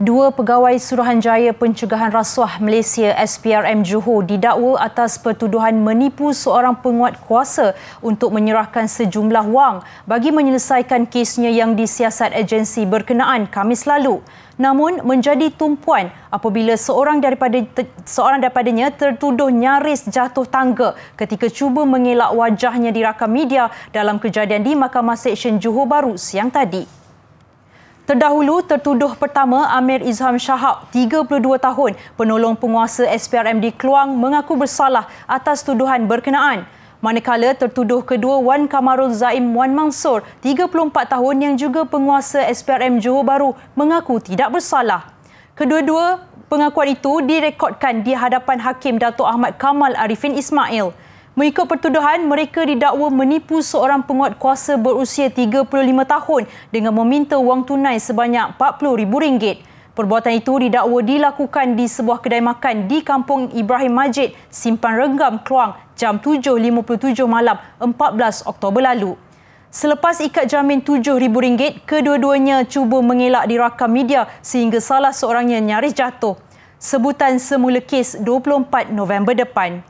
Dua pegawai Suruhanjaya Pencegahan Rasuah Malaysia SPRM Johor didakwa atas pertuduhan menipu seorang penguat kuasa untuk menyerahkan sejumlah wang bagi menyelesaikan kesnya yang disiasat agensi berkenaan Kamis lalu. Namun menjadi tumpuan apabila seorang daripada ter, seorang daripadanya tertuduh nyaris jatuh tangga ketika cuba mengelak wajahnya di rakam media dalam kejadian di Mahkamah Seksyen Johor Baru siang tadi. Terdahulu, tertuduh pertama Amir Izham Shahab, 32 tahun, penolong penguasa SPRM di Keluang mengaku bersalah atas tuduhan berkenaan. Manakala tertuduh kedua Wan Kamarul Zaim Wan Mansur, 34 tahun yang juga penguasa SPRM Johor Bahru mengaku tidak bersalah. Kedua-dua pengakuan itu direkodkan di hadapan Hakim Dato' Ahmad Kamal Arifin Ismail. Mengikut pertuduhan, mereka didakwa menipu seorang penguat kuasa berusia 35 tahun dengan meminta wang tunai sebanyak RM40,000. Perbuatan itu didakwa dilakukan di sebuah kedai makan di Kampung Ibrahim Majid, Simpan Renggam, Kluang, jam 7.57 malam 14 Oktober lalu. Selepas ikat jamin RM7,000, kedua-duanya cuba mengelak di rakam media sehingga salah seorangnya nyaris jatuh. Sebutan semula kes 24 November depan.